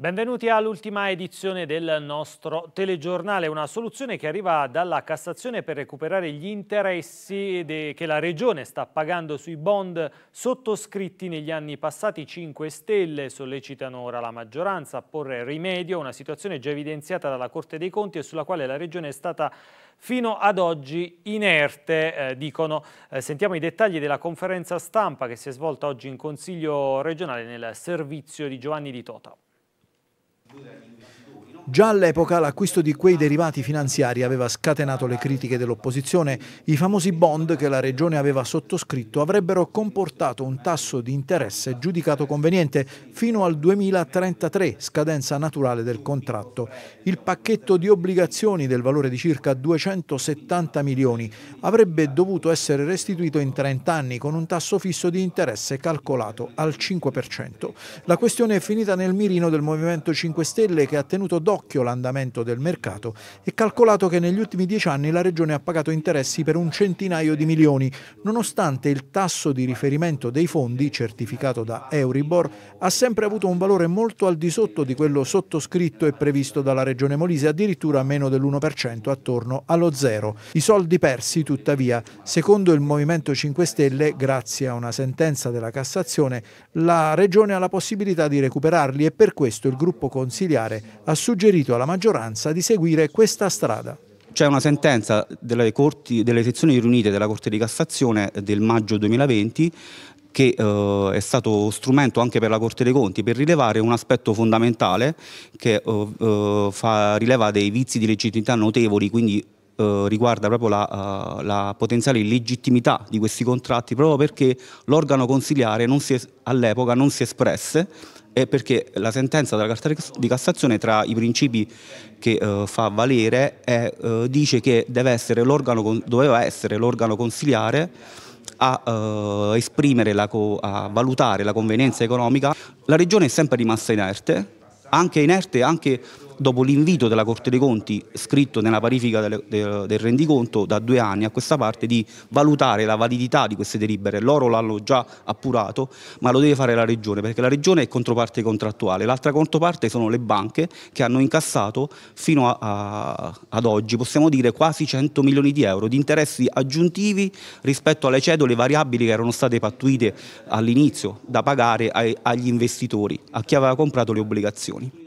Benvenuti all'ultima edizione del nostro telegiornale, una soluzione che arriva dalla Cassazione per recuperare gli interessi che la Regione sta pagando sui bond sottoscritti negli anni passati. 5 Stelle sollecitano ora la maggioranza a porre rimedio a una situazione già evidenziata dalla Corte dei Conti e sulla quale la Regione è stata fino ad oggi inerte, eh, dicono. Eh, sentiamo i dettagli della conferenza stampa che si è svolta oggi in Consiglio regionale nel servizio di Giovanni Di Tota. buena Già all'epoca l'acquisto di quei derivati finanziari aveva scatenato le critiche dell'opposizione. I famosi bond che la Regione aveva sottoscritto avrebbero comportato un tasso di interesse giudicato conveniente fino al 2033, scadenza naturale del contratto. Il pacchetto di obbligazioni del valore di circa 270 milioni avrebbe dovuto essere restituito in 30 anni con un tasso fisso di interesse calcolato al 5%. La questione è finita nel mirino del Movimento 5 Stelle che ha tenuto d'occhio d'occhio l'andamento del mercato è calcolato che negli ultimi dieci anni la Regione ha pagato interessi per un centinaio di milioni, nonostante il tasso di riferimento dei fondi, certificato da Euribor, ha sempre avuto un valore molto al di sotto di quello sottoscritto e previsto dalla Regione Molise, addirittura meno dell'1%, attorno allo zero. I soldi persi, tuttavia, secondo il Movimento 5 Stelle, grazie a una sentenza della Cassazione, la Regione ha la possibilità di recuperarli e per questo il gruppo consiliare ha suggerito suggerito alla maggioranza di seguire questa strada. C'è una sentenza delle, corti, delle sezioni riunite della Corte di Cassazione del maggio 2020 che eh, è stato strumento anche per la Corte dei Conti per rilevare un aspetto fondamentale che eh, eh fa, rileva dei vizi di legittimità notevoli, quindi eh, riguarda proprio la, eh, la potenziale illegittimità di questi contratti, proprio perché l'organo consiliare all'epoca non si espresse è perché la sentenza della Carta di Cassazione tra i principi che uh, fa valere è, uh, dice che essere doveva essere l'organo consiliare a, uh, esprimere la a valutare la convenienza economica. La regione è sempre rimasta inerte, anche inerte anche dopo l'invito della Corte dei Conti scritto nella parifica del, del, del, rendiconto da due anni a questa parte di valutare la validità di queste delibere. Loro l'hanno già appurato, ma lo deve fare la Regione, perché la Regione è controparte contrattuale. L'altra controparte sono le banche che hanno incassato fino a, a, ad oggi, possiamo dire, quasi 100 milioni di euro di interessi aggiuntivi rispetto alle cedole variabili che erano state pattuite all'inizio da pagare ai, agli investitori, a chi aveva comprato le obbligazioni.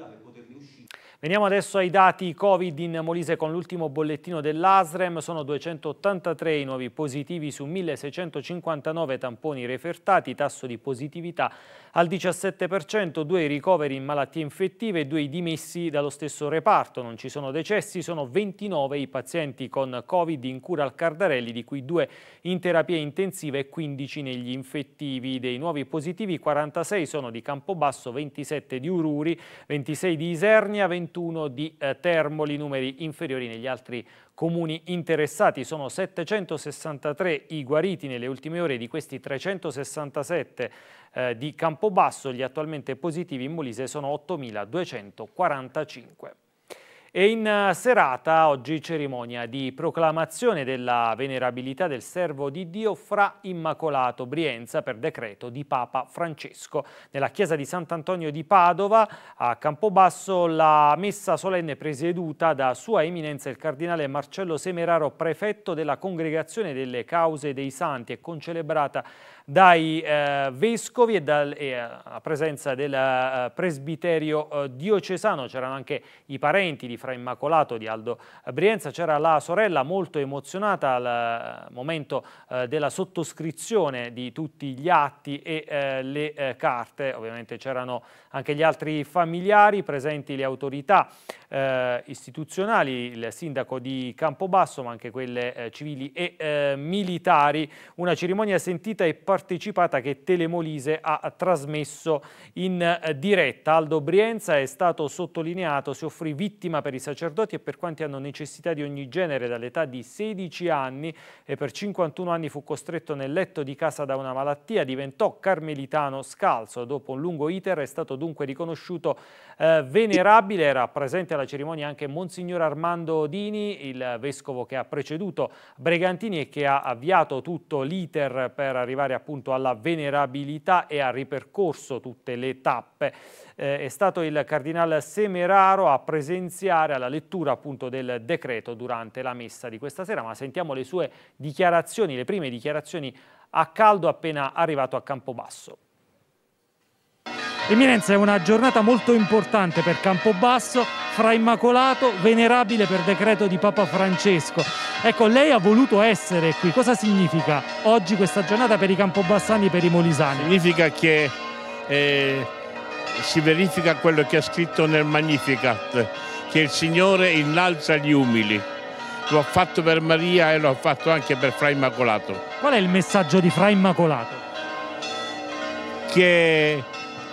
Veniamo adesso ai dati Covid in Molise con l'ultimo bollettino dell'ASREM. Sono 283 i nuovi positivi su 1659 tamponi refertati, tasso di positività al 17%, due ricoveri in malattie infettive e due dimessi dallo stesso reparto. Non ci sono decessi, sono 29 i pazienti con Covid in cura al Cardarelli, di cui due in terapia intensiva e 15 negli infettivi. Dei nuovi positivi 46 sono di Campobasso, 27 di Ururi, 26 di Isernia, 21 di eh, Termoli, numeri inferiori negli altri comuni interessati. Sono 763 i guariti nelle ultime ore, di questi 367 eh, di Campobasso. Gli attualmente positivi in Molise sono 8.245. E in eh, serata oggi cerimonia di proclamazione della venerabilità del servo di Dio fra Immacolato Brienza per decreto di Papa Francesco. Nella chiesa di Sant'Antonio di Padova a Campobasso la messa solenne presieduta da sua eminenza il cardinale Marcello Semeraro prefetto della congregazione delle cause dei santi e concelebrata dai eh, vescovi e, dal, e, eh, a presenza del eh, presbiterio eh, diocesano, c'erano anche i parenti di Fra Immacolato di Aldo eh, Brienza, c'era la sorella molto emozionata al eh, momento della sottoscrizione di tutti gli atti e le carte, ovviamente c'erano anche gli altri familiari, presenti le autorità istituzionali, il sindaco di Campobasso ma anche quelle civili e militari, una cerimonia sentita e particolare partecipata che Telemolise ha trasmesso in eh, diretta. Aldo Brienza è stato sottolineato, si offrì vittima per i sacerdoti e per quanti hanno necessità di ogni genere dall'età di 16 anni e per 51 anni fu costretto nel letto di casa da una malattia, diventò carmelitano scalzo. Dopo un lungo iter è stato dunque riconosciuto eh, venerabile, era presente alla cerimonia anche Monsignor Armando Odini, il vescovo che ha preceduto Bregantini e che ha avviato tutto l'iter per arrivare a appunto alla venerabilità e ha ripercorso tutte le tappe. Eh, è stato il cardinale Semeraro a presenziare alla lettura appunto del decreto durante la messa di questa sera, ma sentiamo le sue dichiarazioni, le prime dichiarazioni a caldo appena arrivato a Campobasso. Eminenza è una giornata molto importante per Campobasso, fra Immacolato, venerabile per decreto di Papa Francesco. Ecco, lei ha voluto essere qui. Cosa significa oggi questa giornata per i campobassani e per i molisani? Significa che eh, si verifica quello che ha scritto nel Magnificat, che il Signore innalza gli umili. Lo ha fatto per Maria e lo ha fatto anche per Fra Immacolato. Qual è il messaggio di Fra Immacolato? Che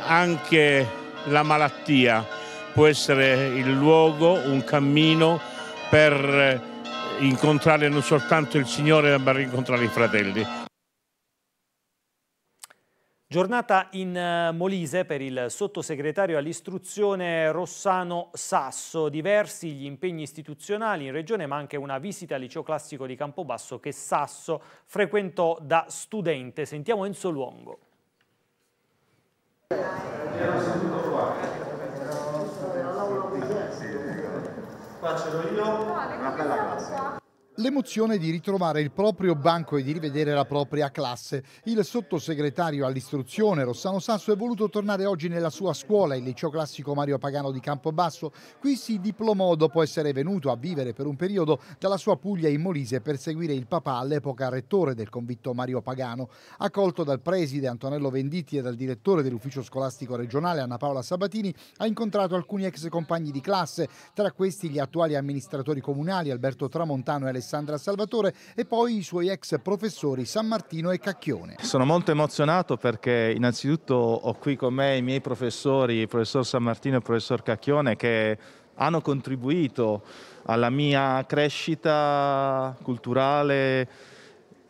anche la malattia può essere il luogo, un cammino per eh, incontrare non soltanto il Signore, ma rincontrare i fratelli. Giornata in eh, Molise per il sottosegretario all'istruzione Rossano Sasso. Diversi gli impegni istituzionali in regione, ma anche una visita al liceo classico di Campobasso che Sasso frequentò da studente. Sentiamo Enzo Luongo. Ero seduto qua. Qua c'ero io. Una bella classe. L'emozione di ritrovare il proprio banco e di rivedere la propria classe. Il sottosegretario all'istruzione Rossano Sasso è voluto tornare oggi nella sua scuola, il liceo classico Mario Pagano di Campobasso. Qui si diplomò dopo essere venuto a vivere per un periodo dalla sua Puglia in Molise per seguire il papà all'epoca rettore del convitto Mario Pagano. Accolto dal preside Antonello Venditti e dal direttore dell'ufficio scolastico regionale Anna Paola Sabatini, ha incontrato alcuni ex compagni di classe, tra questi gli attuali amministratori comunali Alberto Tramontano e Alessandro Alessandra Salvatore e poi i suoi ex professori San Martino e Cacchione. Sono molto emozionato perché innanzitutto ho qui con me i miei professori, il professor San Martino e il professor Cacchione che hanno contribuito alla mia crescita culturale,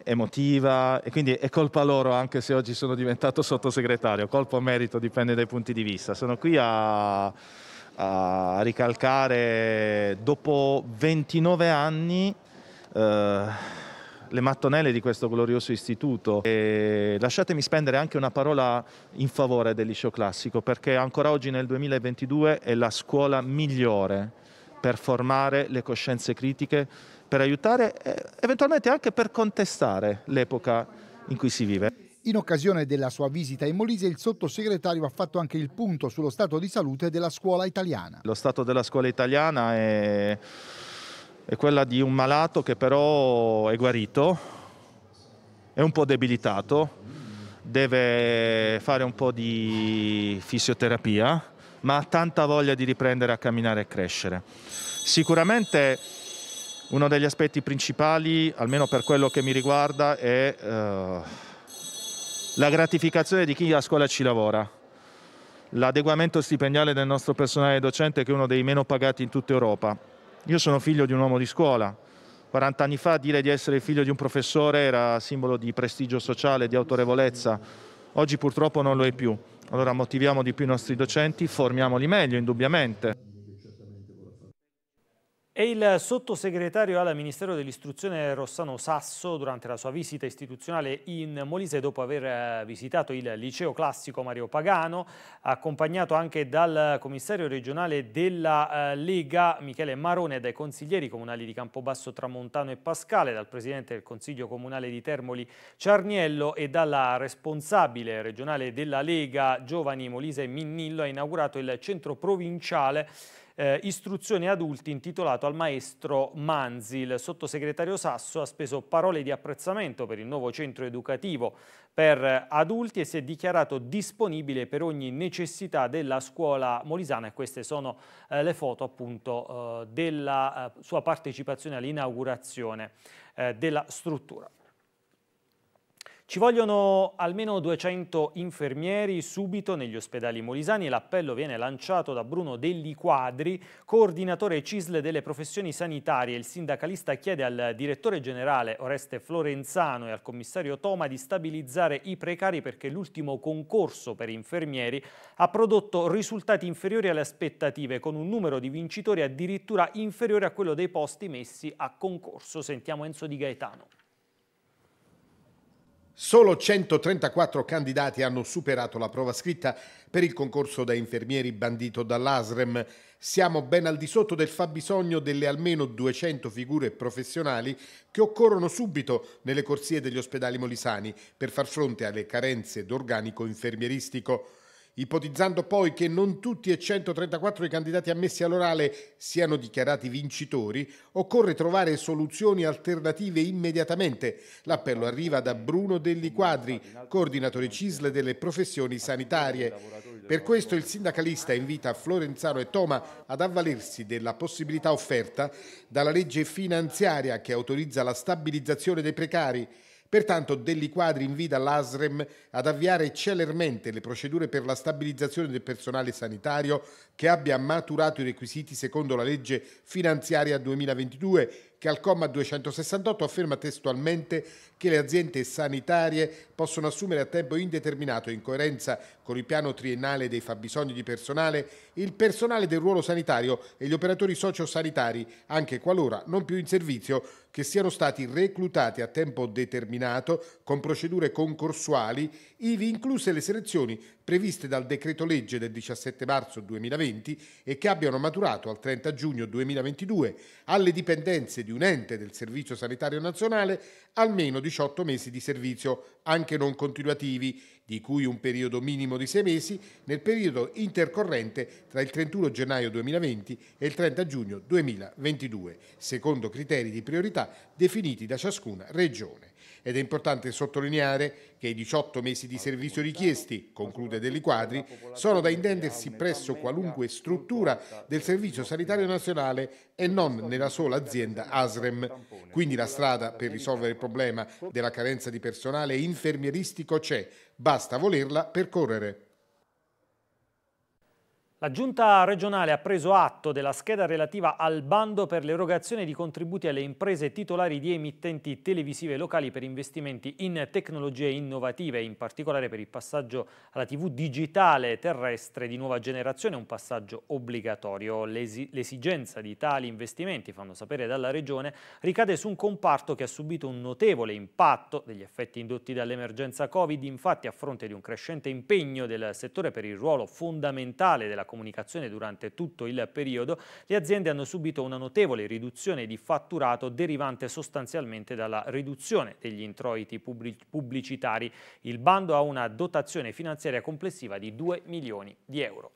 emotiva e quindi è colpa loro anche se oggi sono diventato sottosegretario, colpa o merito dipende dai punti di vista. Sono qui a, a ricalcare dopo 29 anni eh, le mattonelle di questo glorioso istituto. E lasciatemi spendere anche una parola in favore del liceo classico, perché ancora oggi nel 2022 è la scuola migliore per formare le coscienze critiche, per aiutare e eventualmente anche per contestare l'epoca in cui si vive. In occasione della sua visita in Molise il sottosegretario ha fatto anche il punto sullo stato di salute della scuola italiana. Lo stato della scuola italiana è è quella di un malato che però è guarito, è un po' debilitato, deve fare un po' di fisioterapia, ma ha tanta voglia di riprendere a camminare e crescere. Sicuramente uno degli aspetti principali, almeno per quello che mi riguarda, è eh, la gratificazione di chi a scuola ci lavora. L'adeguamento stipendiale del nostro personale docente che è uno dei meno pagati in tutta Europa io sono figlio di un uomo di scuola. 40 anni fa dire di essere figlio di un professore era simbolo di prestigio sociale, di autorevolezza. Oggi purtroppo non lo è più. Allora motiviamo di più i nostri docenti, formiamoli meglio, indubbiamente. E il sottosegretario al Ministero dell'Istruzione Rossano Sasso, durante la sua visita istituzionale in Molise, dopo aver eh, visitato il liceo classico Mario Pagano, accompagnato anche dal commissario regionale della eh, Lega Michele Marone, dai consiglieri comunali di Campobasso Tramontano e Pascale, dal presidente del Consiglio Comunale di Termoli Ciarniello e dalla responsabile regionale della Lega Giovani Molise Minnillo, ha inaugurato il centro provinciale eh, Istruzione adulti intitolato al maestro Manzi. Il sottosegretario Sasso ha speso parole di apprezzamento per il nuovo centro educativo per adulti e si è dichiarato disponibile per ogni necessità della scuola molisana e queste sono eh, le foto appunto eh, della eh, sua partecipazione all'inaugurazione eh, della struttura. Ci vogliono almeno 200 infermieri subito negli ospedali molisani. L'appello viene lanciato da Bruno Delli Quadri, coordinatore CISL delle professioni sanitarie. Il sindacalista chiede al direttore generale Oreste Florenzano e al commissario Toma di stabilizzare i precari perché l'ultimo concorso per infermieri ha prodotto risultati inferiori alle aspettative, con un numero di vincitori addirittura inferiore a quello dei posti messi a concorso. Sentiamo Enzo Di Gaetano. Solo 134 candidati hanno superato la prova scritta per il concorso da infermieri bandito dall'ASREM. Siamo ben al di sotto del fabbisogno delle almeno 200 figure professionali che occorrono subito nelle corsie degli ospedali molisani per far fronte alle carenze d'organico infermieristico ipotizzando poi che non tutti e 134 i candidati ammessi all'orale siano dichiarati vincitori, occorre trovare soluzioni alternative immediatamente. L'appello arriva da Bruno Delli Quadri, coordinatore CISL delle professioni sanitarie. Per questo il sindacalista invita Florenzano e Toma ad avvalersi della possibilità offerta dalla legge finanziaria che autorizza la stabilizzazione dei precari Pertanto Delli Quadri invita l'ASREM ad avviare celermente le procedure per la stabilizzazione del personale sanitario che abbia maturato i requisiti secondo la legge finanziaria 2022 che al comma 268 afferma testualmente che le aziende sanitarie possono assumere a tempo indeterminato, in coerenza con il piano triennale dei fabbisogni di personale, il personale del ruolo sanitario e gli operatori sociosanitari, anche qualora non più in servizio, che siano stati reclutati a tempo determinato con procedure concorsuali, ivi incluse le selezioni previste dal decreto legge del 17 marzo 2020 e che abbiano maturato al 30 giugno 2022 alle dipendenze di un ente del Servizio Sanitario Nazionale almeno 18 mesi di servizio, anche non continuativi, di cui un periodo minimo di 6 mesi nel periodo intercorrente tra il 31 gennaio 2020 e il 30 giugno 2022, secondo criteri di priorità definiti da ciascuna regione. Ed è importante sottolineare che i 18 mesi di servizio richiesti, conclude Delli Quadri, sono da intendersi presso qualunque struttura del Servizio Sanitario Nazionale e non nella sola azienda ASREM. Quindi la strada per risolvere il problema della carenza di personale infermieristico c'è, basta volerla percorrere. La Giunta regionale ha preso atto della scheda relativa al bando per l'erogazione di contributi alle imprese titolari di emittenti televisive locali per investimenti in tecnologie innovative, in particolare per il passaggio alla TV digitale terrestre di nuova generazione, un passaggio obbligatorio. L'esigenza di tali investimenti, fanno sapere dalla Regione, ricade su un comparto che ha subito un notevole impatto degli effetti indotti dall'emergenza Covid, infatti a fronte di un crescente impegno del settore per il ruolo fondamentale della comunicazione durante tutto il periodo, le aziende hanno subito una notevole riduzione di fatturato derivante sostanzialmente dalla riduzione degli introiti pubblicitari. Il bando ha una dotazione finanziaria complessiva di 2 milioni di euro.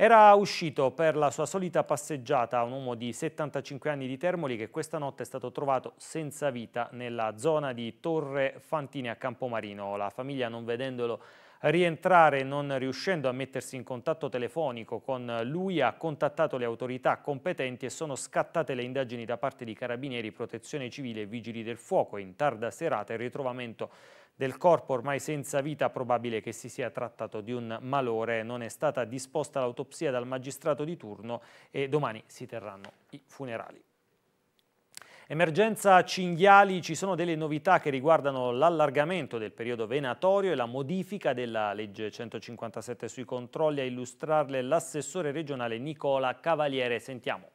Era uscito per la sua solita passeggiata un uomo di 75 anni di Termoli che questa notte è stato trovato senza vita nella zona di Torre Fantini a Campomarino. La famiglia non vedendolo rientrare non riuscendo a mettersi in contatto telefonico con lui, ha contattato le autorità competenti e sono scattate le indagini da parte di carabinieri, protezione civile e vigili del fuoco. In tarda serata il ritrovamento del corpo ormai senza vita, probabile che si sia trattato di un malore. Non è stata disposta l'autopsia dal magistrato di turno e domani si terranno i funerali. Emergenza cinghiali, ci sono delle novità che riguardano l'allargamento del periodo venatorio e la modifica della legge 157 sui controlli a illustrarle l'assessore regionale Nicola Cavaliere. Sentiamo.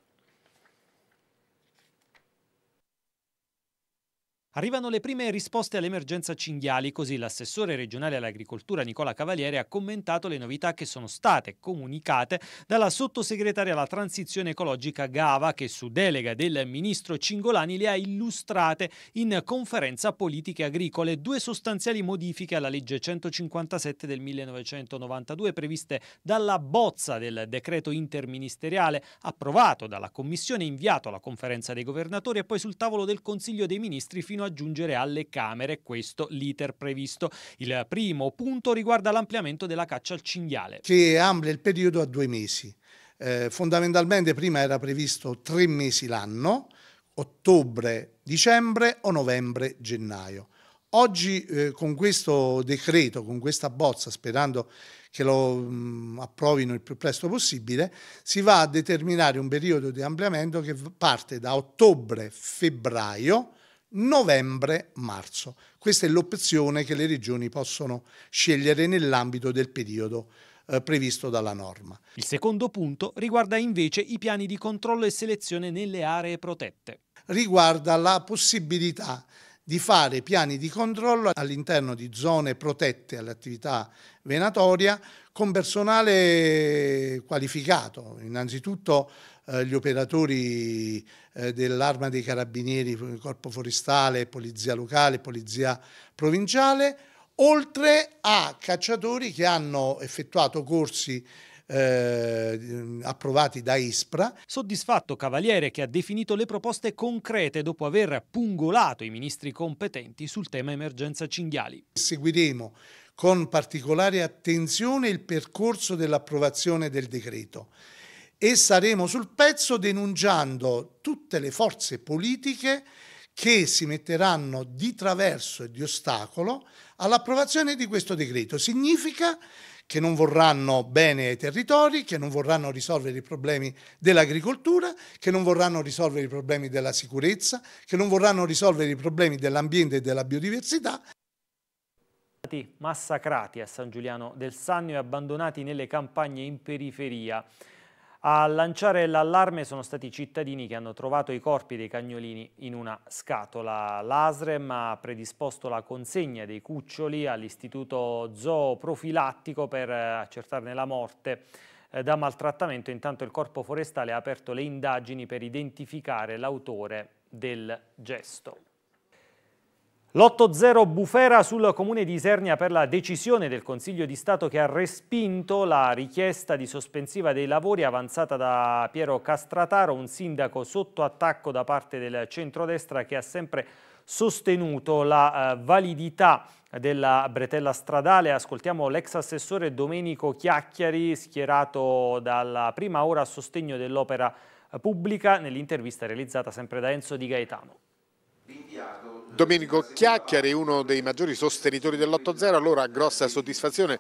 Arrivano le prime risposte all'emergenza cinghiali, così l'assessore regionale all'agricoltura Nicola Cavaliere ha commentato le novità che sono state comunicate dalla sottosegretaria alla transizione ecologica Gava che su delega del ministro Cingolani le ha illustrate in conferenza politiche agricole due sostanziali modifiche alla legge 157 del 1992 previste dalla bozza del decreto interministeriale approvato dalla commissione inviato alla conferenza dei governatori e poi sul tavolo del Consiglio dei Ministri fino fino a giungere alle Camere, questo l'iter previsto. Il primo punto riguarda l'ampliamento della caccia al cinghiale. Che amplia il periodo a due mesi. Eh, fondamentalmente prima era previsto tre mesi l'anno, ottobre, dicembre o novembre, gennaio. Oggi eh, con questo decreto, con questa bozza, sperando che lo mh, mm, approvino il più presto possibile, si va a determinare un periodo di ampliamento che parte da ottobre-febbraio novembre-marzo. Questa è l'opzione che le regioni possono scegliere nell'ambito del periodo eh, previsto dalla norma. Il secondo punto riguarda invece i piani di controllo e selezione nelle aree protette. Riguarda la possibilità di fare piani di controllo all'interno di zone protette all'attività venatoria con personale qualificato, innanzitutto eh, gli operatori eh, dell'arma dei carabinieri, eh, corpo forestale, polizia locale, polizia provinciale, oltre a cacciatori che hanno effettuato corsi eh, mm, approvati da ISPRA. Soddisfatto Cavaliere che ha definito le proposte concrete dopo aver pungolato i ministri competenti sul tema emergenza cinghiali. Seguiremo con particolare attenzione il percorso dell'approvazione del decreto e saremo sul pezzo denunciando tutte le forze politiche che si metteranno di traverso e di ostacolo all'approvazione di questo decreto. Significa che non vorranno bene ai territori, che non vorranno risolvere i problemi dell'agricoltura, che non vorranno risolvere i problemi della sicurezza, che non vorranno risolvere i problemi dell'ambiente e della biodiversità massacrati a San Giuliano del Sannio e abbandonati nelle campagne in periferia. A lanciare l'allarme sono stati i cittadini che hanno trovato i corpi dei cagnolini in una scatola. L'ASREM ha predisposto la consegna dei cuccioli all'istituto zooprofilattico per eh, accertarne la morte eh, da maltrattamento. Intanto il corpo forestale ha aperto le indagini per identificare l'autore del gesto. L'8-0 bufera sul comune di Isernia per la decisione del Consiglio di Stato che ha respinto la richiesta di sospensiva dei lavori avanzata da Piero Castrataro, un sindaco sotto attacco da parte del centrodestra che ha sempre sostenuto la eh, validità della bretella stradale. Ascoltiamo l'ex assessore Domenico Chiacchiari, schierato dalla prima ora a sostegno dell'opera pubblica, nell'intervista realizzata sempre da Enzo Di Gaetano. Domenico Chiacchiari, uno dei maggiori sostenitori dell'8-0, allora grossa soddisfazione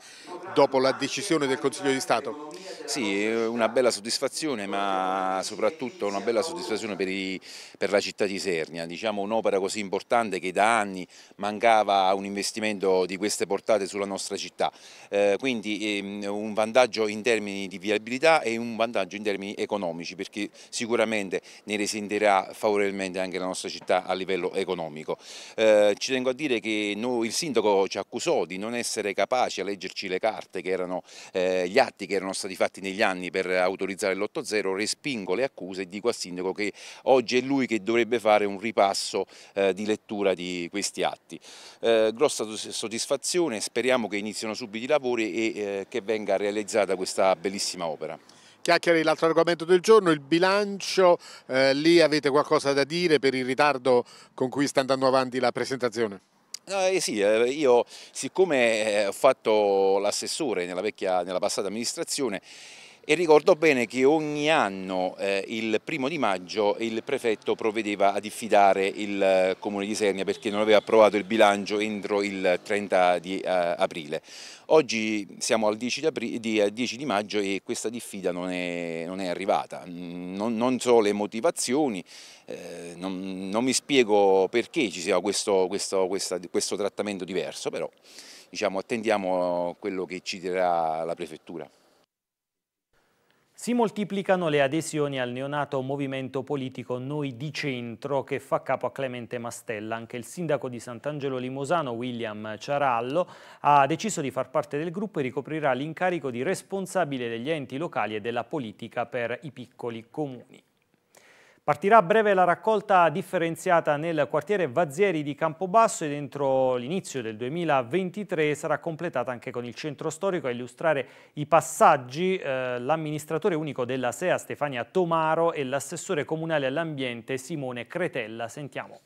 dopo la decisione del Consiglio di Stato? Sì, una bella soddisfazione ma soprattutto una bella soddisfazione per, i, per la città di Sernia, diciamo un'opera così importante che da anni mancava un investimento di queste portate sulla nostra città, eh, quindi eh, un vantaggio in termini di viabilità e un vantaggio in termini economici perché sicuramente ne risentirà favorevolmente anche la nostra città a livello economico. Eh, ci tengo a dire che noi, il sindaco ci accusò di non essere capaci a leggerci le carte, che erano, eh, gli atti che erano stati fatti negli anni per autorizzare l'8-0, respingo le accuse e dico al sindaco che oggi è lui che dovrebbe fare un ripasso eh, di lettura di questi atti. Eh, grossa soddisfazione, speriamo che inizino subito i lavori e eh, che venga realizzata questa bellissima opera chiacchiere l'altro argomento del giorno, il bilancio, eh, lì avete qualcosa da dire per il ritardo con cui sta andando avanti la presentazione? Eh sì, eh, io siccome eh, ho fatto l'assessore nella, nella passata amministrazione e ricordo bene che ogni anno eh, il primo di maggio il prefetto provvedeva a diffidare il eh, comune di Sernia perché non aveva approvato il bilancio entro il 30 di eh, aprile. Oggi siamo al 10 di, apri, di, 10 eh, di maggio e questa diffida non è, non è arrivata, mm, non, non, so le motivazioni, eh, non, non, mi spiego perché ci sia questo, questo, questa, questo trattamento diverso, però diciamo, attendiamo quello che ci dirà la prefettura. Si moltiplicano le adesioni al neonato movimento politico Noi di Centro che fa capo a Clemente Mastella. Anche il sindaco di Sant'Angelo Limosano, William Ciarallo, ha deciso di far parte del gruppo e ricoprirà l'incarico di responsabile degli enti locali e della politica per i piccoli comuni. Partirà a breve la raccolta differenziata nel quartiere Vazzieri di Campobasso e dentro l'inizio del 2023 sarà completata anche con il centro storico a illustrare i passaggi eh, l'amministratore unico della SEA Stefania Tomaro e l'assessore comunale all'ambiente Simone Cretella. Sentiamo.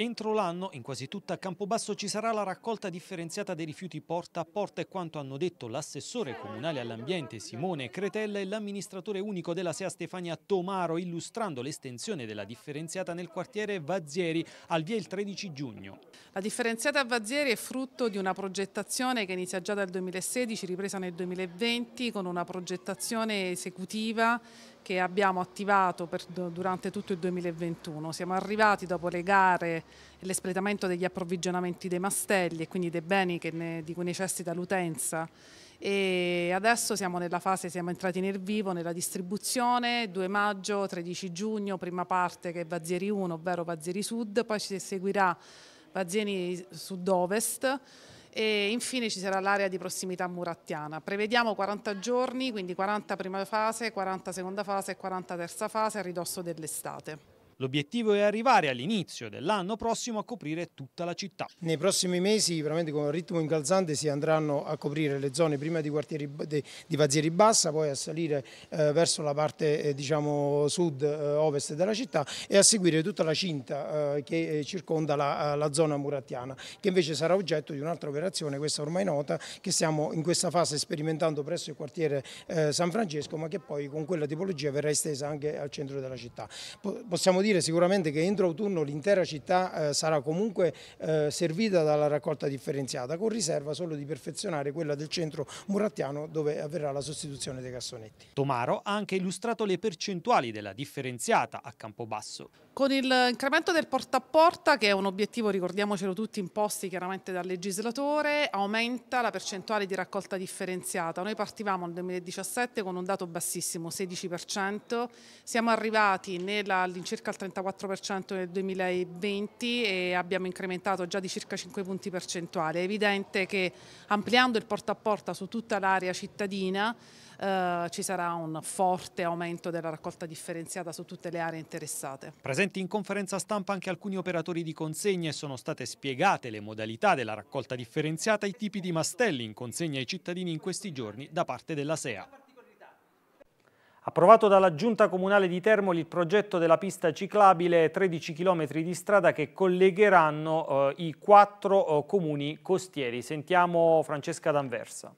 Entro l'anno in quasi tutta Campobasso ci sarà la raccolta differenziata dei rifiuti porta a porta e quanto hanno detto l'assessore comunale all'ambiente Simone Cretella e l'amministratore unico della SEA Stefania Tomaro illustrando l'estensione della differenziata nel quartiere Vazzieri al via il 13 giugno. La differenziata a Vazzieri è frutto di una progettazione che inizia già dal 2016, ripresa nel 2020 con una progettazione esecutiva che abbiamo attivato per, durante tutto il 2021. Siamo arrivati dopo le gare e l'espletamento degli approvvigionamenti dei mastelli e quindi dei beni ne, di cui necessita l'utenza e adesso siamo nella fase, siamo entrati nel vivo, nella distribuzione, 2 maggio, 13 giugno, prima parte che è Vazieri 1, ovvero Vazieri Sud, poi ci seguirà Vazieri Sud-Ovest e infine ci sarà l'area di prossimità murattiana. Prevediamo 40 giorni, quindi 40 prima fase, 40 seconda fase e 40 terza fase a ridosso dell'estate. L'obiettivo è arrivare all'inizio dell'anno prossimo a coprire tutta la città. Nei prossimi mesi, veramente con un ritmo incalzante, si andranno a coprire le zone prima di, di, di Vazieri Bassa, poi a salire eh, verso la parte eh, diciamo, sud-ovest eh, della città e a seguire tutta la cinta eh, che eh, circonda la, eh, la, zona murattiana, che invece sarà oggetto di un'altra operazione, questa ormai nota, che stiamo in questa fase sperimentando presso il quartiere San Francesco, ma che poi con quella tipologia verrà estesa anche al centro della città. Po possiamo dire dire sicuramente che entro autunno l'intera città eh, sarà comunque eh, servita dalla raccolta differenziata, con riserva solo di perfezionare quella del centro murattiano dove avverrà la sostituzione dei cassonetti. Tomaro ha anche illustrato le percentuali della differenziata a Campobasso. Con l'incremento del porta a porta, che è un obiettivo, ricordiamocelo tutti, imposti chiaramente dal legislatore, aumenta la percentuale di raccolta differenziata. Noi partivamo nel 2017 con un dato bassissimo, 16%, siamo arrivati all'incirca al 34% nel 2020 e abbiamo incrementato già di circa 5 punti percentuali. È evidente che ampliando il porta a porta su tutta l'area cittadina eh, ci sarà un forte aumento della raccolta differenziata su tutte le aree interessate. Presenti in conferenza stampa anche alcuni operatori di consegne sono state spiegate le modalità della raccolta differenziata e i tipi di mastelli in consegna ai cittadini in questi giorni da parte della SEA. Approvato dalla Giunta Comunale di Termoli il progetto della pista ciclabile 13 km di strada che collegheranno eh, i quattro eh, comuni costieri. Sentiamo Francesca D'Anversa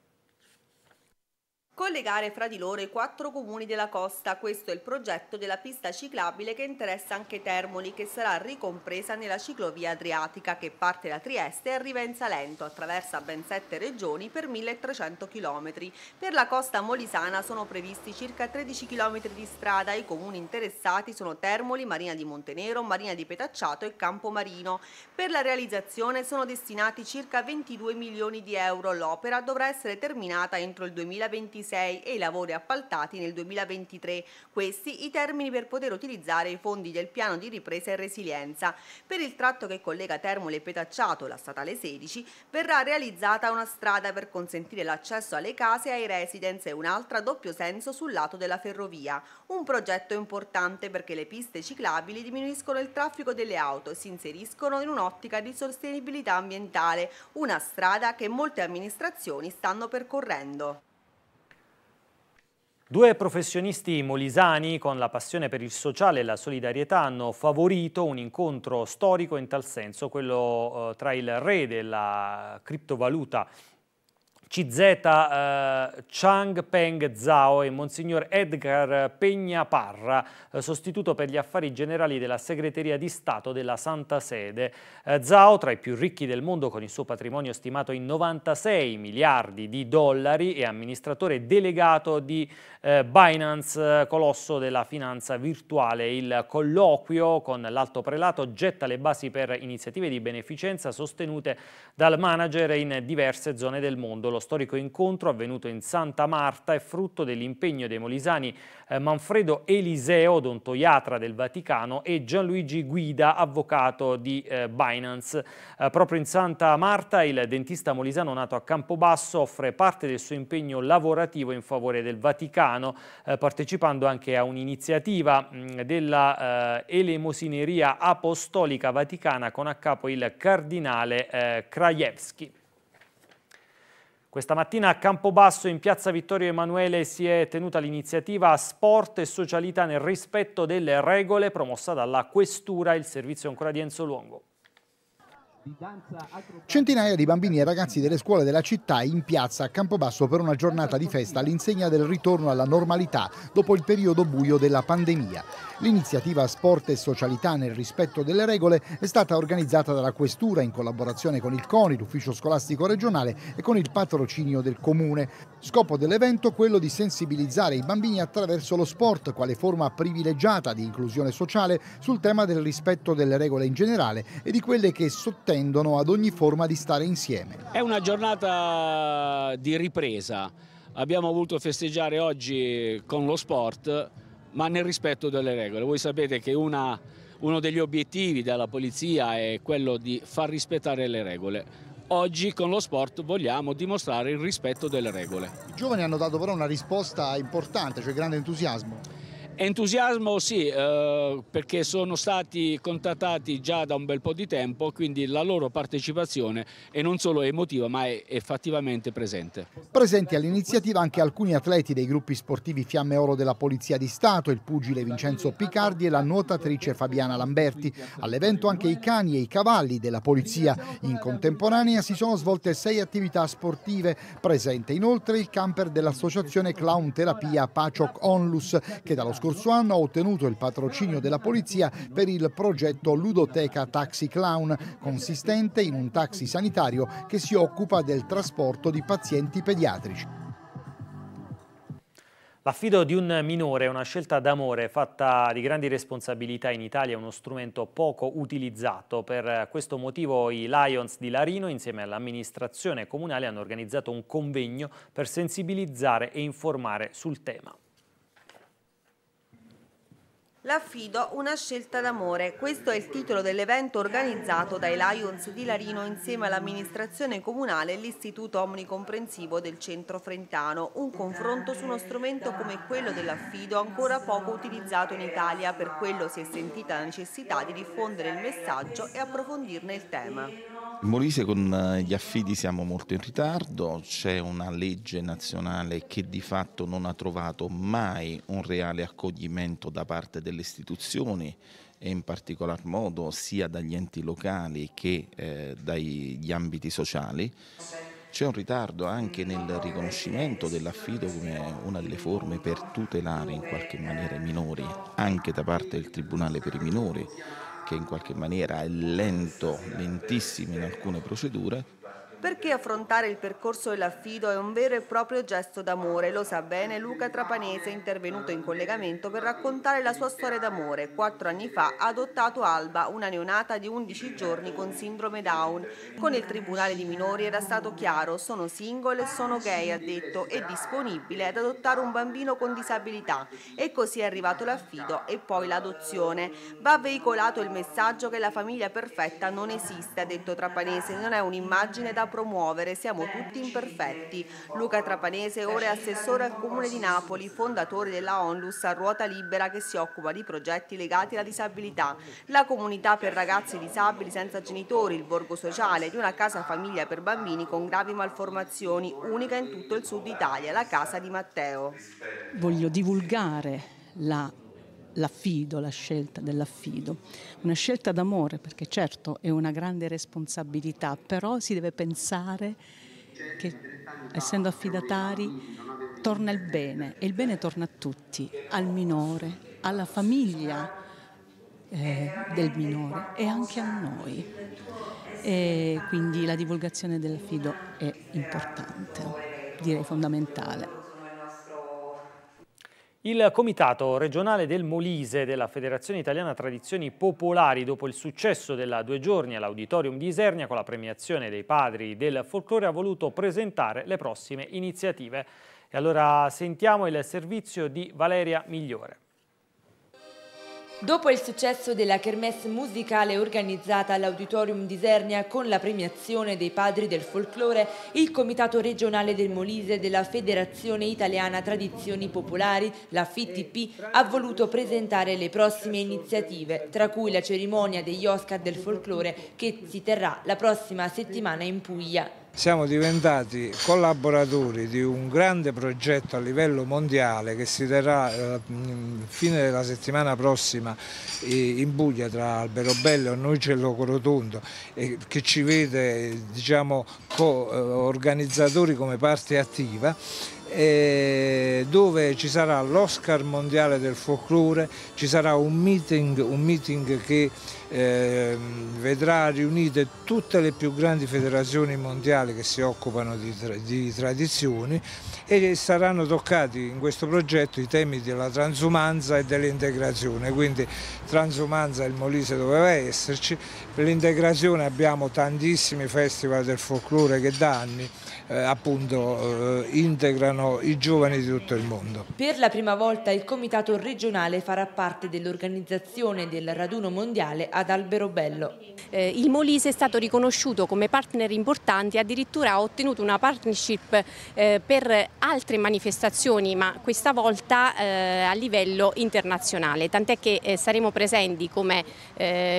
collegare fra di loro i quattro comuni della costa. Questo è il progetto della pista ciclabile che interessa anche Termoli, che sarà ricompresa nella ciclovia adriatica che parte da Trieste e arriva in Salento, attraversa ben sette regioni per 1300 km. Per la costa molisana sono previsti circa 13 km di strada. I comuni interessati sono Termoli, Marina di Montenero, Marina di Petacciato e Campomarino. Per la realizzazione sono destinati circa 22 milioni di euro. L'opera dovrà essere terminata entro il 2026 2026 e i lavori appaltati nel 2023, questi i termini per poter utilizzare i fondi del piano di ripresa e resilienza. Per il tratto che collega Termole e Petacciato, la statale 16, verrà realizzata una strada per consentire l'accesso alle case e ai residence e un'altra a doppio senso sul lato della ferrovia. Un progetto importante perché le piste ciclabili diminuiscono il traffico delle auto e si inseriscono in un'ottica di sostenibilità ambientale, una strada che molte amministrazioni stanno percorrendo. Due professionisti molisani con la passione per il sociale e la solidarietà hanno favorito un incontro storico in tal senso, quello eh, tra il re della criptovaluta CZ eh, Chang Peng Zhao e Monsignor Edgar Pegna Parra, eh, sostituto per gli affari generali della Segreteria di Stato della Santa Sede. Eh, Zhao, tra i più ricchi del mondo con il suo patrimonio stimato in 96 miliardi di dollari, è amministratore delegato di eh, Binance, eh, colosso della finanza virtuale. Il colloquio con l'Alto Prelato getta le basi per iniziative di beneficenza sostenute dal manager in diverse zone del mondo. Lo storico incontro avvenuto in Santa Marta è frutto dell'impegno dei molisani eh, Manfredo Eliseo, odontoiatra del Vaticano, e Gianluigi Guida, avvocato di eh, Binance. Eh, proprio in Santa Marta il dentista molisano nato a Campobasso offre parte del suo impegno lavorativo in favore del Vaticano, partecipando anche a un'iniziativa mm, della elemosineria apostolica vaticana con a capo il cardinale Krajewski. Questa mattina a Campobasso in piazza Vittorio Emanuele si è tenuta l'iniziativa Sport e Socialità nel rispetto delle regole promossa dalla Questura, il servizio ancora di Enzo Luongo. Centinaia di bambini e ragazzi delle scuole della città in piazza a Campobasso per una giornata di festa all'insegna del ritorno alla normalità dopo il periodo buio della pandemia. L'iniziativa Sport e Socialità nel rispetto delle regole è stata organizzata dalla Questura in collaborazione con il CONI, l'Ufficio Scolastico Regionale e con il patrocinio del Comune. Scopo dell'evento è quello di sensibilizzare i bambini attraverso lo sport quale forma privilegiata di inclusione sociale sul tema del rispetto delle regole in generale e di quelle che sottendono tendono ad ogni forma di stare insieme. È una giornata di ripresa, abbiamo voluto festeggiare oggi con lo sport ma nel rispetto delle regole. Voi sapete che una, uno degli obiettivi della polizia è quello di far rispettare le regole. Oggi con lo sport vogliamo dimostrare il rispetto delle regole. I giovani hanno dato però una risposta importante, cioè grande entusiasmo. Entusiasmo sì, eh, perché sono stati contattati già da un bel po' di tempo, quindi la loro partecipazione è non solo emotiva ma è effettivamente presente. Presenti all'iniziativa anche alcuni atleti dei gruppi sportivi Fiamme Oro della Polizia di Stato, il pugile Vincenzo Picardi e la nuotatrice Fabiana Lamberti. All'evento anche i cani e i cavalli della Polizia. In contemporanea si sono svolte sei attività sportive. Presente inoltre il camper dell'associazione Clown Terapia Paciok Onlus che dallo scorso scorso anno ha ottenuto il patrocinio della polizia per il progetto Ludoteca Taxi Clown, consistente in un taxi sanitario che si occupa del trasporto di pazienti pediatrici. L'affido di un minore è una scelta d'amore fatta di grandi responsabilità in Italia, uno strumento poco utilizzato. Per questo motivo i Lions di Larino insieme all'amministrazione comunale hanno organizzato un convegno per sensibilizzare e informare sul tema. L'affido, una scelta d'amore. Questo è il titolo dell'evento organizzato dai Lions di Larino insieme all'amministrazione comunale e l'istituto omnicomprensivo del centro frentano. Un confronto su uno strumento come quello dell'affido ancora poco utilizzato in Italia, per quello si è sentita la necessità di diffondere il messaggio e approfondirne il tema. In Molise con eh, gli affidi siamo molto in ritardo, c'è una legge nazionale che di fatto non ha trovato mai un reale accoglimento da parte del delle istituzioni e in particolar modo sia dagli enti locali che eh, dagli ambiti sociali. C'è un ritardo anche nel riconoscimento dell'affido come una delle forme per tutelare in qualche maniera i minori, anche da parte del Tribunale per i minori, che in qualche maniera è lento, lentissimo in alcune procedure, perché affrontare il percorso dell'affido è un vero e proprio gesto d'amore, lo sa bene Luca Trapanese, intervenuto in collegamento per raccontare la sua storia d'amore. Quattro anni fa ha adottato Alba, una neonata di 11 giorni con sindrome Down. Con il Tribunale di Minori era stato chiaro, sono single e sono gay, ha detto, e disponibile ad adottare un bambino con disabilità. E così è arrivato l'affido e poi l'adozione. Va veicolato il messaggio che la famiglia perfetta non esiste, ha detto Trapanese, non è un'immagine da promuovere Siamo tutti imperfetti. Luca Trapanese, ora è assessore al Comune di Napoli, fondatore della Onlus a Ruota Libera che si occupa di progetti legati alla disabilità. La comunità per ragazzi disabili senza genitori, il borgo sociale di una casa famiglia per bambini con gravi malformazioni, unica in tutto il sud Italia, la casa di Matteo. Voglio divulgare la l'affido, la scelta dell'affido. Una scelta d'amore perché certo è una grande responsabilità, però si deve pensare che essendo affidatari torna il bene e il bene torna a tutti, al minore, alla famiglia eh, del minore e anche a noi. E quindi la divulgazione dell'affido è importante, direi fondamentale. Il Comitato regionale del Molise della Federazione Italiana Tradizioni Popolari, dopo il successo della due giorni all'Auditorium di Isernia con la premiazione dei padri del folklore, ha voluto presentare le prossime iniziative. E allora sentiamo il servizio di Valeria Migliore. Dopo il successo della kermesse musicale organizzata all'Auditorium di Isernia con la premiazione dei padri del folklore, il Comitato regionale del Molise della Federazione Italiana Tradizioni Popolari, la FTP, ha voluto presentare le prossime iniziative, tra cui la cerimonia degli Oscar del folklore che si terrà la prossima settimana in Puglia siamo diventati collaboratori di un grande progetto a livello mondiale che si terrà a eh, fine della settimana prossima in Puglia tra Alberobello, Nuicello Corotondo che ci vede diciamo, eh, organizzatori come parte attiva dove ci sarà l'Oscar mondiale del folklore, ci sarà un meeting, un meeting che eh, vedrà riunite tutte le più grandi federazioni mondiali che si occupano di, tra di tradizioni e saranno toccati in questo progetto i temi della transumanza e dell'integrazione, quindi transumanza il Molise doveva esserci, per l'integrazione abbiamo tantissimi festival del folklore che da anni eh, appunto, eh, integrano i giovani di tutto il mondo. Per la prima volta il Comitato regionale farà parte dell'organizzazione del raduno mondiale ad Alberobello. Eh, il Molise è stato riconosciuto come partner importante, addirittura ha ottenuto una partnership eh, per altre manifestazioni, ma questa volta eh, a livello internazionale, tant'è che eh, saremo presenti come,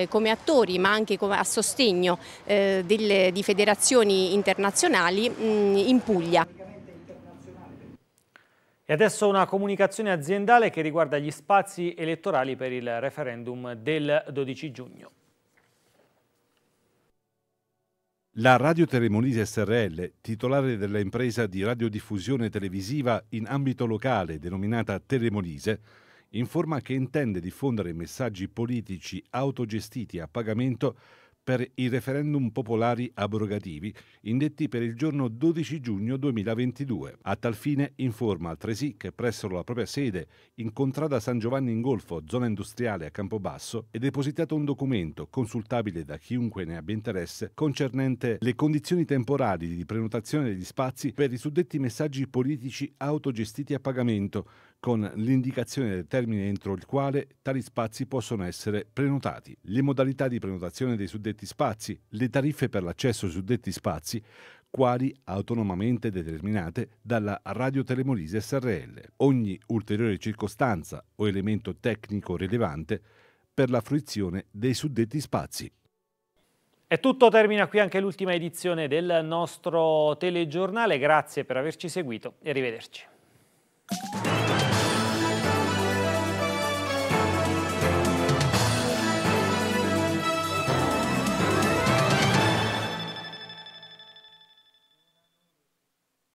come, attori ma anche a sostegno delle, di federazioni internazionali in Puglia. E adesso una comunicazione aziendale che riguarda gli spazi elettorali per il referendum del 12 giugno. La Radio Telemoniti SRL, titolare dell'impresa di radiodiffusione televisiva in ambito locale denominata Telemonise, informa che intende diffondere messaggi politici autogestiti a pagamento per i referendum popolari abrogativi indetti per il giorno 12 giugno 2022. A tal fine informa altresì che presso la propria sede, in contrada San Giovanni in Golfo, zona industriale a Campobasso, è depositato un documento consultabile da chiunque ne abbia interesse concernente le condizioni temporali di prenotazione degli spazi per i suddetti messaggi politici autogestiti a pagamento con l'indicazione del termine entro il quale tali spazi possono essere prenotati, le modalità di prenotazione dei suddetti spazi, le tariffe per l'accesso ai suddetti spazi, quali autonomamente determinate dalla Radio Telemolise SRL. Ogni ulteriore circostanza o elemento tecnico rilevante per la fruizione dei suddetti spazi. È tutto, termina qui anche l'ultima edizione del nostro telegiornale. Grazie per averci seguito e arrivederci.